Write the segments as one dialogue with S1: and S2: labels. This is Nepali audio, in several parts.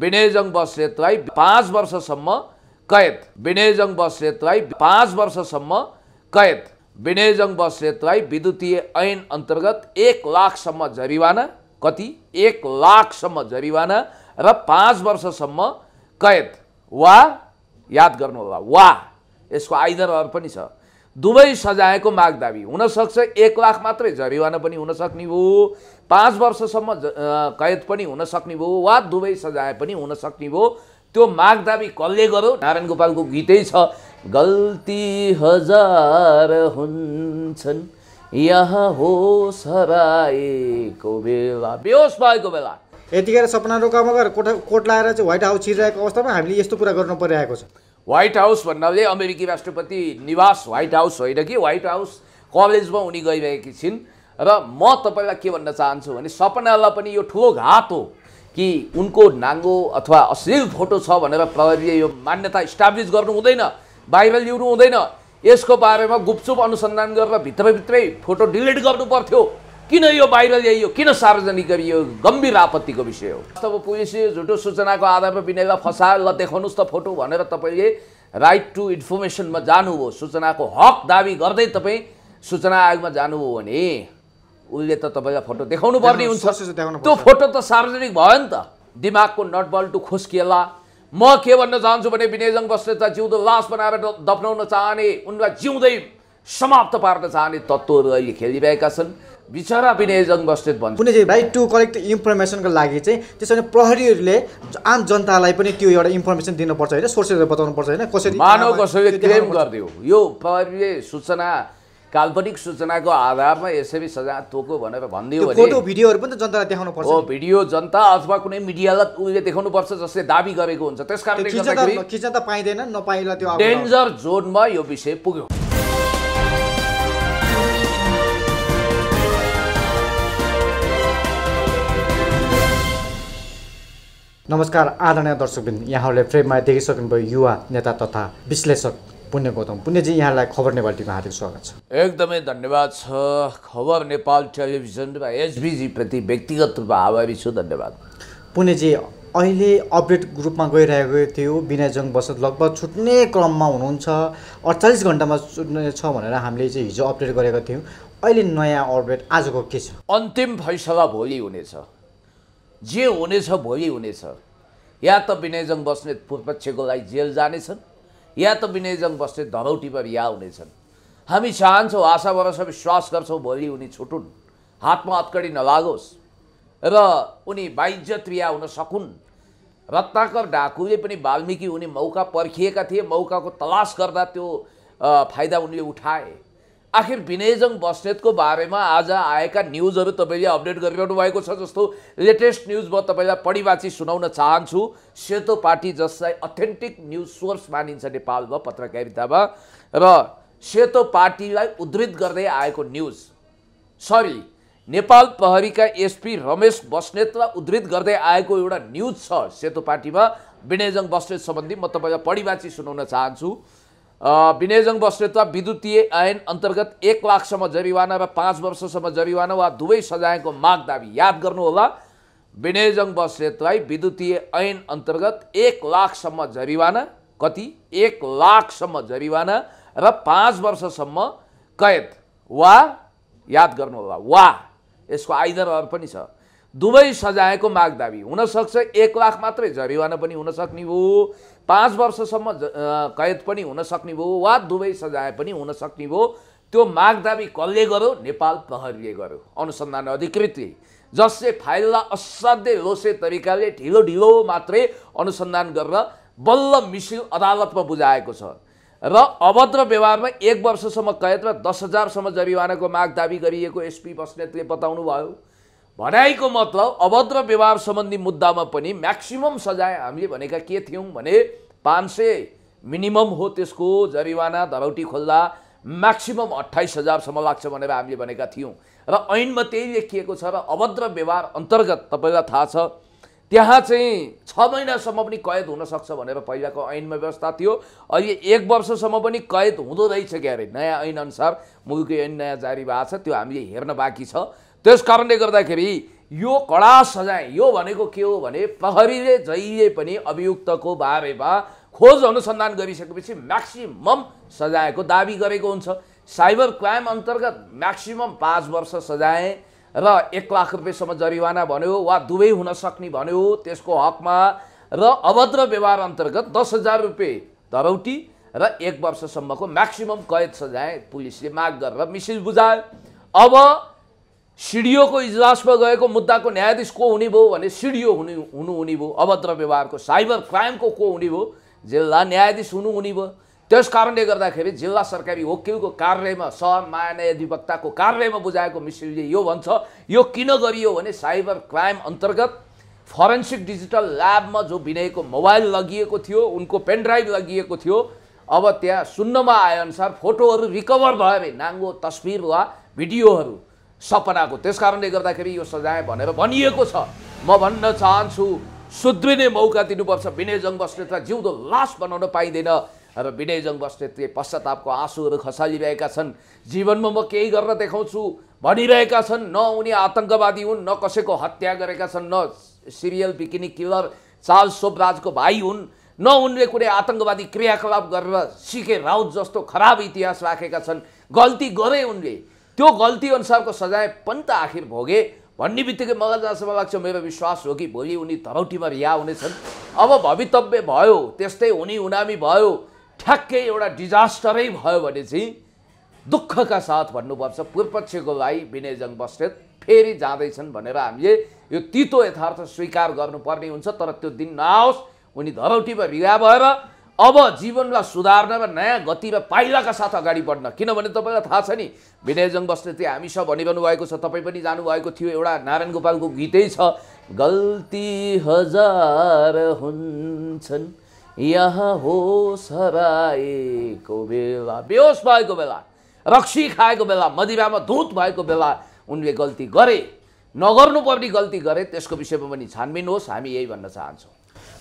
S1: विनयजङ बस्नेतलाई पाँच वर्षसम्म कैद विनयजङ बस्नेतलाई पाँच वर्षसम्म कैद विनयजङ बस्नेतलाई विद्युतीय ऐन अन्तर्गत एक लाखसम्म जरिवाना कति एक लाखसम्म जरिवाना र पाँच वर्षसम्म कैद वा याद गर्नु होला वा यसको आइदरहरू पनि छ दुवै सजायको माग दाबी हुनसक्छ एक लाख मात्रै जरिवाना पनि हुन हुनसक्ने भयो पाँच वर्षसम्म कैद पनि हुन हुनसक्ने भयो वा दुवै सजाय पनि हुन हुनसक्ने भयो त्यो माग दाबी कसले गर्यो नारायण गोपालको गीतै छ गल्ती हजार हुन्छन् यहाँ हो
S2: सराएको बेला
S1: बेहोस भएको बेला
S2: यतिखेर सपना रोका गएर कोट कोट लाएर चाहिँ व्हाइट हाउस छिरिरहेको अवस्थामा हामीले यस्तो कुरा गर्नु परिरहेको छ
S1: व्हाइट हाउस भन्नाले अमेरिकी राष्ट्रपति निवास व्हाइट हाउस होइन कि व्हाइट हाउस कलेजमा उनी गइरहेकी छिन् र म तपाईँलाई के भन्न चाहन्छु भने सपनालाई पनि यो ठुलो घात हो कि उनको नाङ्गो अथवा अश्लील फोटो छ भनेर प्रहरीले यो मान्यता इस्टाब्लिस गर्नु हुँदैन बाहिर ल्याउनु हुँदैन यसको बारेमा गुपचुप अनुसन्धान गरेर भित्रभित्रै फोटो डिलिट गर्नु पर्थ्यो किन यो बाहिर ल्याइयो किन सार्वजनिक गरियो गम्भीर आपत्तिको विषय हो जस्तो पुलिसले झुटो सूचनाको आधारमा विनयलाई फसाएर ल देखाउनुहोस् त फोटो भनेर तपाईँले राइट टु इन्फर्मेसनमा जानुभयो सूचनाको हक दावी गर्दै तपाईँ सूचना आयोगमा जानुभयो भने उसले त तपाईँलाई फोटो देखाउनु पर्ने हुन्छ त्यो फोटो त सार्वजनिक भयो नि त दिमागको नट नटबल्टु खुस्किएला म के भन्न चाहन्छु भने विनयजङ बस्ने त जिउँदो लास बनाएर दफ्नाउन चाहने उनलाई जिउँदै समाप्त पार्न चाहने तत्त्वहरू अहिले खेलिरहेका छन् बिचरा
S2: विनय बस्नेत भन्छ कुनै चाहिँ राइट टु कलेक्ट इन्फर्मेसनको लागि चाहिँ त्यसरी प्रहरीहरूले आम जनतालाई पनि त्यो एउटा इन्फर्मेसन दिनुपर्छ होइन सोर्सेसहरू पर्छ होइन कसरी मानव कसैले क्लेम
S1: गरिदियो यो प्रहरीले सूचना काल्पनिक सूचनाको आधारमा यसरी सजा तोको भनेर
S2: भनिदियो फोटो भिडियोहरू पनि त जनतालाई देखाउनु पर्छ हो
S1: भिडियो जनता अथवा कुनै मिडियालाई उसले पर्छ जसले दाबी गरेको हुन्छ त्यस कारणले
S2: त पाइँदैन नपाइला त्यो डेन्जर जोनमा यो विषय पुग्यो नमस्कार आदरणीय दर्शकबिन यहाँहरूले फ्रेममा देखिसक्नुभयो युवा नेता तथा विश्लेषक पुण्य गौतम पुण्यजी यहाँलाई खबर नेपाल टिभीमा हार्दिक स्वागत छ
S1: एकदमै धन्यवाद छ खबर नेपाल टेलिभिजन र एसबिजीप्रति व्यक्तिगत रूपमा आभारी छु धन्यवाद
S2: पुण्यजी अहिले अपडेट ग्रुपमा गइरहेको थियो विनयजङ बसत लगभग छुट्ने क्रममा हुनुहुन्छ अडचालिस घन्टामा छुट्ने छ भनेर हामीले चाहिँ हिजो अपडेट गरेका थियौँ अहिले नयाँ अपडेट आजको के छ
S1: अन्तिम फैसला भोलि हुनेछ जे हुनेछ भोलि हुनेछ या त विनयजङ बस्नेत लागि जेल जानेछन् या त विनयजङ बस्नेत धनौटीमा रिहा हुनेछन् हामी चाहन्छौँ आशा भरोसा विश्वास गर्छौँ भोलि उनी छुटुन् हातमा अत्कडी नलागोस् र उनी बाइज्जत रिहा हुन सकुन् रत्नाकर ढाकुले पनि वाल्मिकी उनी मौका पर्खिएका थिए मौकाको तलास गर्दा त्यो फाइदा उनले उठाए आखिर विनयजङ बस्नेतको बारेमा आज आएका न्युजहरू तपाईँले अपडेट गरिरहनु भएको छ जस्तो लेटेस्ट न्युज म तपाईँलाई पढिवाची सुनाउन चाहन्छु सेतो पार्टी जसलाई अथेन्टिक न्युज सोर्स मानिन्छ नेपालमा पत्रकारितामा र सेतो पार्टीलाई उद्धित गर्दै आएको न्युज सरी नेपाल प्रहरीका एसपी रमेश बस्नेतलाई उद्धित गर्दै आएको एउटा न्युज छ सेतो पार्टीमा विनयजङ बस्नेत सम्बन्धी म तपाईँलाई पढिवाची सुनाउन चाहन्छु विनयजङ बस्नेत विद्युतीय ऐन अन्तर्गत एक लाखसम्म जरिवाना र पाँच वर्षसम्म जरिवाना वा दुवै सजायको माग दाबी याद गर्नुहोला विनयजङ बस्नेतलाई विद्युतीय ऐन अन्तर्गत एक लाखसम्म जरिवाना कति एक लाखसम्म जरिवाना र पाँच वर्षसम्म कैद वा याद गर्नुहोला वा यसको आइदरहरू पनि छ दुवै सजायको मागदाबी दाबी हुनसक्छ एक लाख मात्रै जरिवाना पनि हुनसक्ने भयो पाँच वर्षसम्म कैद पनि हुनसक्ने भयो वा दुवै सजाय पनि हुनसक्ने भयो त्यो मागदाबी दाबी कसले गर्यो नेपाल प्रहरीले गर्यो अनुसन्धान अधिकृतले जसले फाइललाई असाध्य रोसे तरिकाले ढिलो ढिलो मात्रै अनुसन्धान गरेर बल्ल मिसिल अदालतमा बुझाएको छ र अभद्र व्यवहारमा एक वर्षसम्म कैद र दस हजारसम्म जरिवानाको माग दाबी गरिएको एसपी बस्नेतले बताउनु भयो भनाइको मतलब अभद्र व्यवहार सम्बन्धी मुद्दामा पनि म्याक्सिमम् सजाय हामीले भनेका के थियौँ भने पाँच सय मिनिमम हो त्यसको जरिवाना धरौटी खोल्दा म्याक्सिमम् अट्ठाइस हजारसम्म लाग्छ भनेर हामीले भनेका थियौँ र ऐनमा त्यही लेखिएको छ र अभद्र व्यवहार अन्तर्गत तपाईँलाई थाहा छ त्यहाँ चाहिँ छ महिनासम्म पनि कैद हुनसक्छ भनेर पहिलाको ऐनमा व्यवस्था थियो अहिले एक वर्षसम्म पनि कैद हुँदो रहेछ क्यारे नयाँ ऐनअनुसार मुलुकी ऐन नयाँ जारी भएको छ त्यो हामीले हेर्न बाँकी छ त्यस कारणले गर्दाखेरि यो कडा सजाय यो भनेको के हो भने प्रहरीले जहिले पनि अभियुक्तको बारेमा खोज अनुसन्धान गरिसकेपछि म्याक्सिमम सजायको दावी गरेको हुन्छ साइबर क्राइम अन्तर्गत म्याक्सिमम पाँच वर्ष सजाय र एक लाख रुपियाँसम्म जरिवाना भन्यो वा दुवै हुन सक्ने भन्यो त्यसको हकमा र अभद्र व्यवहार अन्तर्गत दस हजार रुपियाँ धरौटी र एक वर्षसम्मको म्याक्सिमम कैद सजाय पुलिसले माग गरेर मिसिज बुझायो अब सिडिओको इजलासमा गएको मुद्दाको न्यायाधीश को हुने भयो भने सिडिओ हुने हुनुहुने भयो अभद्र व्यवहारको साइबर क्राइमको को हुने भयो जिल्ला न्यायाधीश हुनुहुने भयो त्यस कारणले गर्दाखेरि जिल्ला सरकारी वकिलको कार्यालयमा अधिवक्ताको कार्यमा बुझाएको मिश्रीले यो भन्छ यो किन गरियो भने साइबर क्राइम अन्तर्गत फरेन्सिक डिजिटल ल्याबमा जो विनयको मोबाइल लगिएको थियो उनको पेनड्राइभ लगिएको थियो अब त्यहाँ सुन्नमा आएअनुसार फोटोहरू रिकभर भयो अरे नाङ्गो तस्विर वा भिडियोहरू सपनाको त्यस कारणले गर्दाखेरि यो सजाय भनेर भनिएको छ म भन्न चाहन्छु सुध्रिने मौका दिनुपर्छ विनयजङ बस्नेतलाई जिउँदो लास बनाउन पाइँदैन र विनयजङ बस्नेतले पश्चातापको आँसुहरू खसालिरहेका छन् जीवनमा म केही गरेर देखाउँछु भनिरहेका छन् न उनी आतङ्कवादी हुन् न कसैको हत्या गरेका छन् न सिरियल बिकिनी किलर चाल सोबराजको भाइ हुन् न उनले कुनै आतङ्कवादी क्रियाकलाप गरेर सिके राउत जस्तो खराब इतिहास राखेका छन् गल्ती गरे उनले त्यो गल्ती अनुसारको सजाय पनि त आखिर भोगे भन्ने बित्तिकै मगर जहाँसम्म लाग्छ मेरो विश्वास हो कि भोलि उनी धरौटीमा रिहा हुनेछन् अब भवितव्य भयो त्यस्तै उनी उनामी भयो ठ्याक्कै एउटा डिजास्टरै भयो भने चाहिँ दुःखका साथ भन्नुपर्छ पूर्वपक्षको भाइ विनयजङ बस्नेत फेरि जाँदैछन् भनेर हामीले यो तितो यथार्थ स्वीकार गर्नुपर्ने हुन्छ तर त्यो दिन नआओस् उनी धरौटीमा रिहा भएर अब जीवनलाई सुधार्न र नयाँ गतिमा पाइलाका साथ अगाडि बढ्न किनभने तपाईँलाई थाहा छ नि विनयजङ बस्नेती हामी सब भनिरहनु भएको छ तपाईँ पनि जानुभएको थियो एउटा नारायण गोपालको गीतै छ गल्ती हजार हुन्छन् यहाँ हो सराएको बेला बेहोस भएको बेला रक्सी खाएको बेला मदिरामा दुध भएको बेला उनले गल्ती गरे नगर्नुपर्ने गल्ती गरे त्यसको विषयमा पनि छानबिन होस् हामी यही भन्न चाहन्छौँ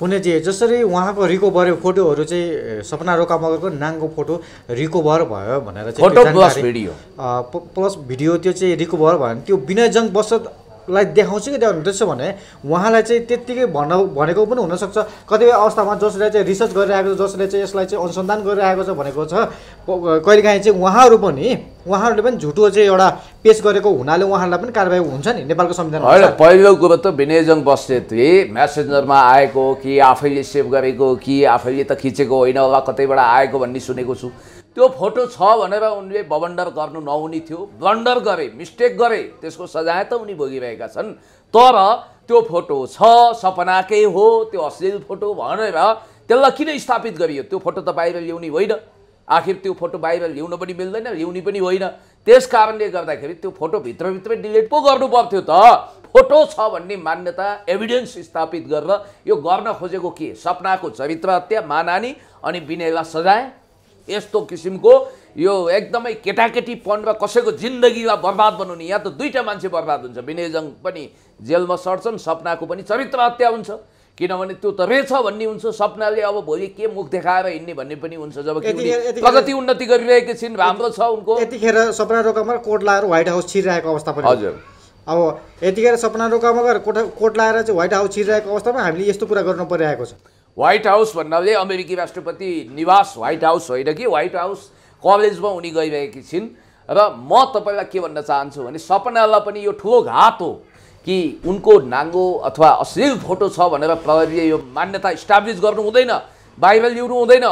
S2: पुण्यजी जसरी उहाँको रिकोभर फोटोहरू चाहिँ सपना रोका मगरको नाङको फोटो रिकभर भयो भनेर चाहिँ प्लस भिडियो प्लस भिडियो त्यो चाहिँ रिकभर भयो भने त्यो विनयजङ बसतलाई देखाउँछु कि देखाउनु त्यसो भने उहाँलाई चाहिँ त्यत्तिकै भन्न भनेको पनि हुनसक्छ कतिपय अवस्थामा जसले चाहिँ रिसर्च गरिरहेको छ जसले चाहिँ यसलाई चाहिँ अनुसन्धान गरिरहेको छ भनेको छ कहिलेकाहीँ चाहिँ उहाँहरू पनि उहाँहरूले पनि झुटो चाहिँ एउटा पेस गरेको हुनाले उहाँहरूलाई पनि कारवाही हुन्छ नि नेपालको संविधान होइन
S1: पहिलो कुरो त विनयजङ बस्नेतले म्यासेन्जरमा आएको कि आफैले सेभ गरेको कि आफैले त खिचेको होइन होला कतैबाट आएको भन्ने सुनेको छु त्यो फोटो छ भनेर उनले बबन्डर गर्नु नहुने थियो ब्लन्डर गरे मिस्टेक गरे त्यसको सजाय त उनी भोगिरहेका छन् तर त्यो फोटो छ सपनाकै हो त्यो अश्लील फोटो भनेर त्यसलाई किन स्थापित गरियो त्यो फोटो त बाहिर ल्याउने होइन आखिर त्यो फोटो बाहिर ल्याउन पनि मिल्दैन ल्याउने पनि होइन त्यस कारणले गर्दाखेरि त्यो फोटो फोटोभित्रभित्रै डिलिट पो गर्नु पर्थ्यो त फोटो छ भन्ने मान्यता एभिडेन्स स्थापित गरेर यो गर्न खोजेको के सपनाको चरित्र हत्या मानानी अनि विनयलाई सजाय यस्तो किसिमको यो एकदमै केटाकेटीपन र कसैको जिन्दगीलाई बर्बाद बनाउने यहाँ त दुईवटा मान्छे बर्बाद हुन्छ विनयजङ पनि जेलमा सर्छन् सपनाको पनि चरित्र हत्या हुन्छ किनभने त्यो त रहेछ भन्ने हुन्छ सपनाले अब भोलि के मुख देखाएर हिँड्ने भन्ने पनि हुन्छ जब प्रगति उन्नति गरिरहेकी छिन् राम्रो छ उनको
S2: यतिखेर सपना रोकामा कोट लाएर व्हाइट हाउस छिरिरहेको अवस्था पनि हजुर अब यतिखेर सपना रोकामा गएर कोट कोट लाएर चाहिँ व्हाइट हाउस छिरिरहेको अवस्थामा हामीले यस्तो कुरा गर्नु परिरहेको छ
S1: व्हाइट हाउस भन्नाले अमेरिकी राष्ट्रपति निवास व्हाइट हाउस होइन कि व्हाइट हाउस कलेजमा उनी गइरहेकी छिन् र म तपाईँलाई के भन्न चाहन्छु भने सपनालाई पनि यो ठुलो घात हो कि उनको नाङ्गो अथवा अश्लील फोटो छ भनेर प्रहरीले यो मान्यता इस्टाब्लिस गर्नु हुँदैन बाहिर ल्याउनु हुँदैन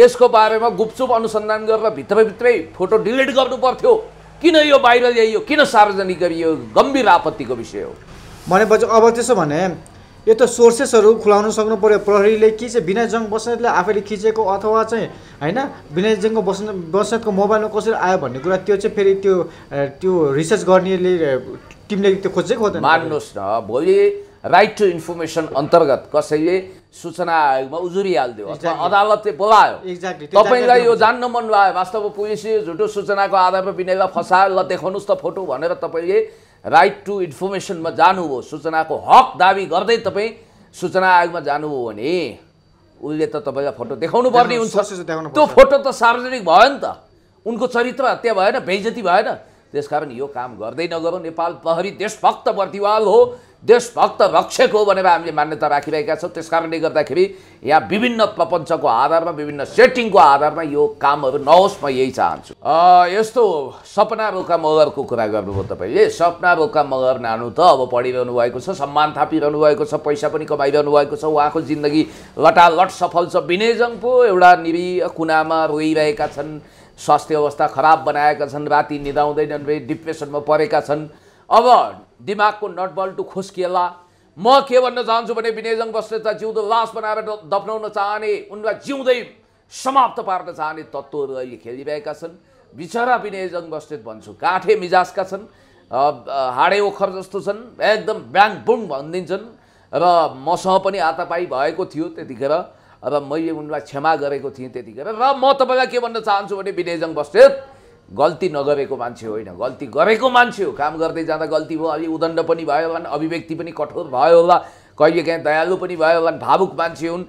S1: यसको बारेमा गुपचुप अनुसन्धान गरेर भित्रभित्रै फोटो डिलिट गर्नु पर्थ्यो किन यो बाहिर ल्याइयो किन सार्वजनिक गरियो गम्भीर
S2: आपत्तिको विषय हो भनेपछि अब त्यसो भने यो त सोर्सेसहरू खुलाउन सक्नु पऱ्यो प्रहरीले के चाहिँ विनय जङ बस्नेतले आफैले खिचेको अथवा चाहिँ होइन विनय जङको बस्न बस्नेतको मोबाइलमा कसरी आयो भन्ने कुरा त्यो चाहिँ फेरि त्यो त्यो रिसर्च गर्नेले टिमले त्यो खोज्दै खोज्दैन मान्नुहोस् न भोलि राइट टु इन्फर्मेसन अन्तर्गत कसैले
S1: सूचना आयोगमा उजुरी हालिदियो अदालतले बोलायो एक्ज्याक्टली तपाईँलाई यो जान्न मन लाग्यो वास्तवमा पुलिसले झुटो सूचनाको आधारमा विनयलाई फसायो ल देखाउनुहोस् त फोटो भनेर तपाईँले राइट टु इन्फर्मेसनमा जानुभयो सूचनाको हक दावी गर्दै तपाईँ सूचना आयोगमा जानुभयो भने उसले त तपाईँलाई फोटो देखाउनु पर्ने हुन्छ त्यो फोटो त सार्वजनिक भयो नि त उनको चरित्र हत्या भएन बेजती भएन त्यसकारण यो काम गर्दै नगरौँ नेपाल प्रहरी देशभक्त प्रतिवाल हो देशभक्त रक्षक हो भनेर हामीले मान्यता राखिरहेका छौँ त्यस कारणले गर्दाखेरि यहाँ विभिन्न प्रपञ्चको आधारमा विभिन्न सेटिङको आधारमा यो कामहरू नहोस् म यही चाहन्छु यस्तो सपना रोका मगरको कुरा गर्नुभयो तपाईँले सपना रोका मगर नानु त अब पढिरहनु भएको छ सम्मान थापिरहनु भएको छ पैसा पनि कमाइरहनु भएको छ उहाँको जिन्दगी लटालट सफल छ विनयजङ पो एउटा निरीह कुनामा रोइरहेका छन् स्वास्थ्य अवस्था खराब बनाएका छन् राति निदाउँदैनन् डिप्रेसनमा परेका छन् अब दिमागको नटबल्टु खुस्किएला म के भन्न चाहन्छु भने विनयजङ बस्नेतलाई जिउँदो लास बनाएर दफनाउन चाहने उनलाई जिउँदै समाप्त पार्न चाहने तत्त्वहरू अहिले खेलिरहेका छन् बिचरा विनयजङ बस्नेत भन्छु काठे मिजाजका छन् हाडे ओखर जस्तो छन् एकदम ब्याङ बुङ भनिदिन्छन् र मसँग पनि आतापाई भएको थियो त्यतिखेर र मैले उनलाई क्षमा गरेको थिएँ त्यतिखेर र म तपाईँलाई के भन्न चाहन्छु भने विनयजङ बस्नेत गल्ती नगरेको मान्छे होइन गल्ती गरेको मान्छे हो काम गर्दै जाँदा गल्ती भयो अलि उदण्ड पनि भयो होला अभिव्यक्ति पनि कठोर भयो होला कहिलेकाहीँ दयालु पनि भयो होला भावुक मान्छे हुन्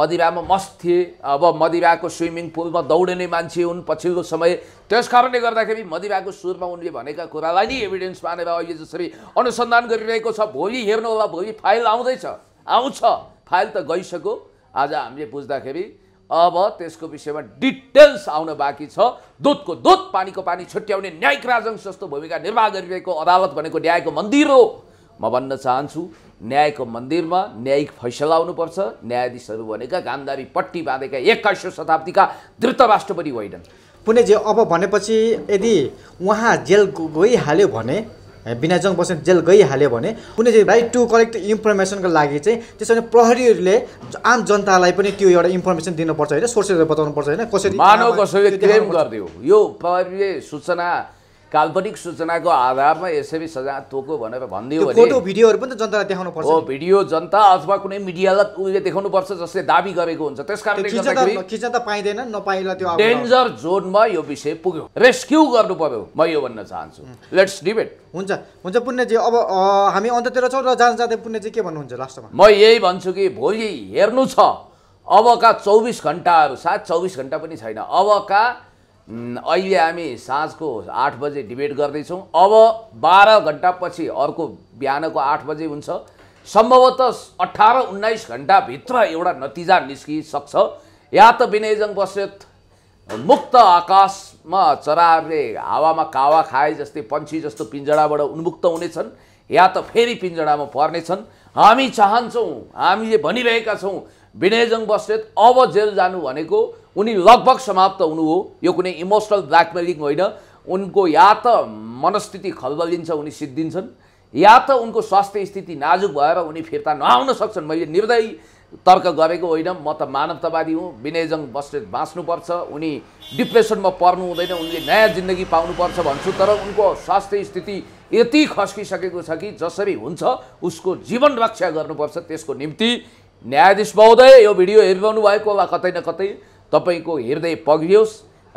S1: मदिरामा मस्त थिए अब मदिराको स्विमिङ पुलमा दौडिने मान्छे हुन् पछिल्लो समय त्यस कारणले गर्दाखेरि मदिराको सुरमा उनले भनेका कुरालाई नै एभिडेन्स मानेर अहिले जसरी अनुसन्धान गरिरहेको छ भोलि हेर्नु होला भोलि फाइल आउँदैछ आउँछ फाइल त गइसक्यो आज हामीले बुझ्दाखेरि अब त्यसको विषयमा डिटेल्स आउन बाँकी छ दुधको दुध पानीको पानी छुट्याउने न्यायिक राजंश जस्तो भूमिका निर्वाह गरिरहेको अदालत भनेको न्यायको मन्दिर हो म भन्न चाहन्छु न्यायको मन्दिरमा न्यायिक फैसला आउनुपर्छ न्यायाधीशहरू भनेका गान्धारी पट्टी बाँधेका एक्काइसौँ शताब्दीका धृत राष्ट्रपति होइनन्
S2: जे अब भनेपछि यदि उहाँ जेल गइहाल्यो भने बिनाजङ बस्ने जेल गइहाल्यो भने कुनै चाहिँ राइट टु कलेक्ट इन्फर्मेसनको लागि चाहिँ त्यसो भने प्रहरीहरूले आम जनतालाई पनि त्यो एउटा इन्फर्मेसन दिनुपर्छ होइन सोर्सेसहरू बताउनुपर्छ होइन कसरी मानव कसैले क्लेम
S1: गरिदियो यो प्रहरीले सूचना काल्पनिक सूचनाको आधारमा यसरी सजा तोको भनेर भनिदियो फोटो भिडियोहरू
S2: पनि त जनतालाई देखाउनु पर्छ हो
S1: भिडियो जनता अथवा कुनै मिडियालाई उसले पर्छ जसले दाबी गरेको हुन्छ त्यस कारणले
S2: खिच्न त पाइँदैन नपाइला त्यो डेन्जर जोनमा
S1: यो विषय पुग्यो रेस्क्यु गर्नु पर्यो म यो भन्न चाहन्छु लेट्स डिबेट हुन्छ
S2: हुन्छ पुण्यजी अब हामी अन्ततिर छौँ र जान जाँदै पुण्यजी के भन्नुहुन्छ लास्टमा म यही भन्छु कि भोलि
S1: हेर्नु छ अबका चौबिस घन्टाहरू सायद चौबिस घन्टा पनि छैन अबका अहिले हामी साँझको आठ बजे डिबेट गर्दैछौँ अब बाह्र घन्टापछि अर्को बिहानको आठ बजे हुन्छ सम्भवतः अठार उन्नाइस घन्टाभित्र एउटा नतिजा निस्किसक्छ या त विनयजङ बस्यत मुक्त आकाशमा चराहरूले हावामा कावा खाए जस्तै पन्छी जस्तो पिन्जडाबाट उन्मुक्त हुनेछन् या त फेरि पिन्जडामा पर्नेछन् हामी चाहन्छौँ हामीले भनिरहेका छौँ विनयजङ बस्नेत अब जेल जानु भनेको उनी लगभग समाप्त हुनु हो यो कुनै इमोसनल ब्ल्याकमेलिङ होइन उनको या त मनस्थिति खलबलिन्छ उनी सिद्धिन्छन् या त उनको स्वास्थ्य स्थिति नाजुक भएर उनी फिर्ता नआउन सक्छन् मैले निर्दय तर्क गरेको होइन म त मानवतावादी हुँ विनयजङ बस्नेत बाँच्नुपर्छ उनी डिप्रेसनमा पर्नु हुँदैन उनले नयाँ जिन्दगी पाउनुपर्छ भन्छु तर उनको स्वास्थ्य स्थिति यति खस्किसकेको छ कि जसरी हुन्छ उसको जीवन रक्षा गर्नुपर्छ त्यसको निम्ति न्यायाधीश महोदय यो भिडियो हेरिरहनु भएको होला कतै न कतै तपाईँको हृदय पग्रियोस्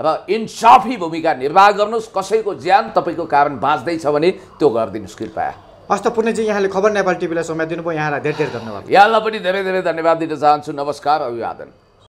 S1: र इन्साफी भूमिका निर्वाह गर्नुहोस् कसैको ज्यान तपाईँको कारण बाँच्दैछ भने त्यो गरिदिनुहोस् कृपया
S2: हस्त पुण्यजी यहाँले खबर नेपाल टिभीलाई समय दिनुभयो यहाँलाई धेरै धेरै धन्यवाद
S1: यहाँलाई पनि धेरै धेरै धन्यवाद दिन चाहन्छु नमस्कार अभिवादन